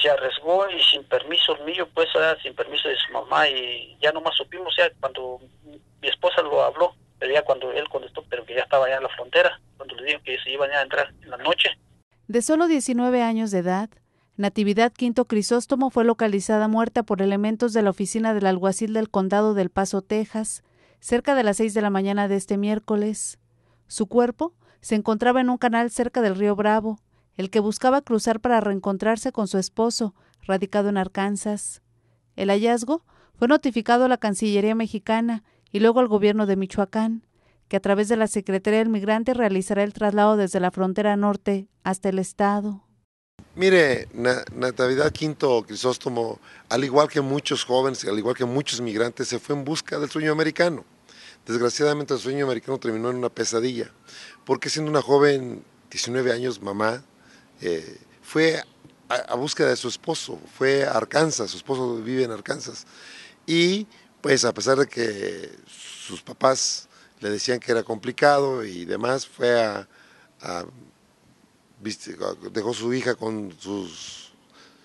se arriesgó y sin permiso mío, pues, ah, sin permiso de su mamá y ya nomás supimos, sea, cuando mi esposa lo habló, el día cuando él contestó, pero que ya estaba allá en la frontera, cuando le dijo que se iban a entrar en la noche. De solo 19 años de edad, Natividad Quinto Crisóstomo fue localizada muerta por elementos de la oficina del alguacil del condado del Paso, Texas, cerca de las 6 de la mañana de este miércoles. Su cuerpo se encontraba en un canal cerca del río Bravo, el que buscaba cruzar para reencontrarse con su esposo, radicado en Arkansas. El hallazgo fue notificado a la Cancillería mexicana y luego al gobierno de Michoacán, que a través de la Secretaría del Migrante realizará el traslado desde la frontera norte hasta el Estado. Mire, Natividad Quinto Crisóstomo, al igual que muchos jóvenes, y al igual que muchos migrantes, se fue en busca del sueño americano. Desgraciadamente el sueño americano terminó en una pesadilla, porque siendo una joven, 19 años, mamá, eh, fue a, búsqueda de su esposo, fue a Arkansas, su esposo vive en Arkansas. Y pues a pesar de que sus papás le decían que era complicado y demás, fue a dejó su hija con sus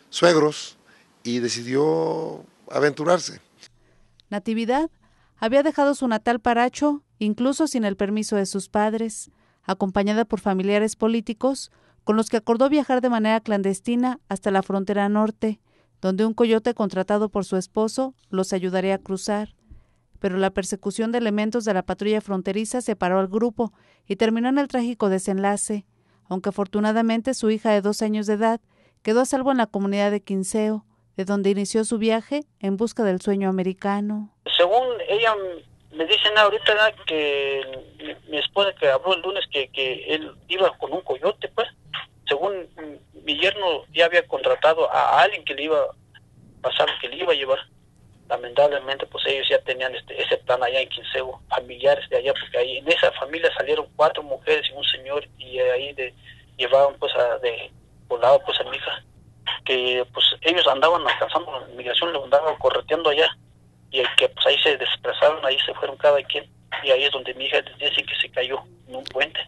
suegros y decidió aventurarse. Natividad había dejado su natal paracho, incluso sin el permiso de sus padres, acompañada por familiares políticos, con los que acordó viajar de manera clandestina hasta la frontera norte, donde un coyote contratado por su esposo los ayudaría a cruzar. Pero la persecución de elementos de la patrulla fronteriza separó al grupo y terminó en el trágico desenlace, aunque afortunadamente su hija de dos años de edad quedó a salvo en la comunidad de Quinceo, de donde inició su viaje en busca del sueño americano. Según ella mm, me dicen ahorita que mi esposa que habló el lunes que, que él iba con un coyote ya había contratado a alguien que le iba a pasar, que le iba a llevar. Lamentablemente, pues ellos ya tenían este, ese plan allá en Quincebo familiares de allá, porque ahí en esa familia salieron cuatro mujeres y un señor, y ahí de, llevaban pues a, de volado pues a mi hija, que pues ellos andaban alcanzando la migración, le andaban correteando allá, y que pues ahí se desplazaron, ahí se fueron cada quien, y ahí es donde mi hija dicen que se cayó en un puente.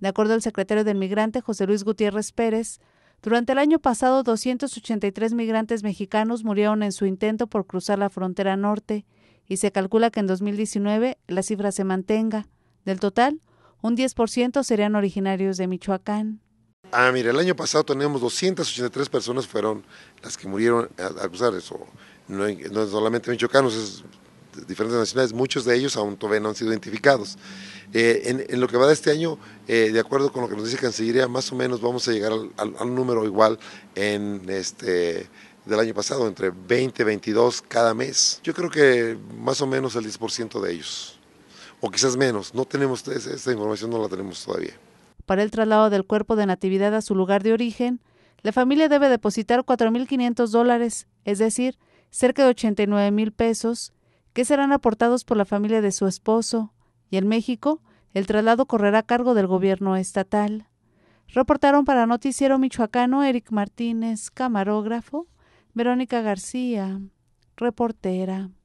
De acuerdo al secretario del migrante José Luis Gutiérrez Pérez, durante el año pasado, 283 migrantes mexicanos murieron en su intento por cruzar la frontera norte y se calcula que en 2019 la cifra se mantenga. Del total, un 10% serían originarios de Michoacán. Ah, mire, el año pasado teníamos 283 personas fueron las que murieron a, cruzar eso. No, no solamente michoacanos, es diferentes nacionales, muchos de ellos aún todavía no han sido identificados. Eh, en, lo que va de este año, eh, de acuerdo con lo que nos dice Cancillería, más o menos vamos a llegar al, número igual en este del año pasado, entre 20 y 22 cada mes. Yo creo que más o menos el 10% de ellos, o quizás menos. No tenemos esta información, no la tenemos todavía. Para el traslado del cuerpo de natividad a su lugar de origen, la familia debe depositar 4.500 dólares, es decir, cerca de $89,000 mil pesos, que serán aportados por la familia de su esposo, y en México el traslado correrá a cargo del gobierno estatal. Reportaron para Noticiero Michoacano Eric Martínez, camarógrafo, Verónica García, reportera.